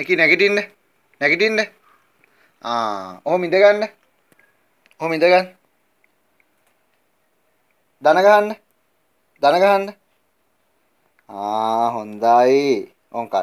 එකී නැගිටින්න නැගිටින්න ආ ඔහොම ඉඳගන්න ඔහොම ඉඳගන්න දන ගන්න දන ගන්න ආ හොඳයි ඕංකත්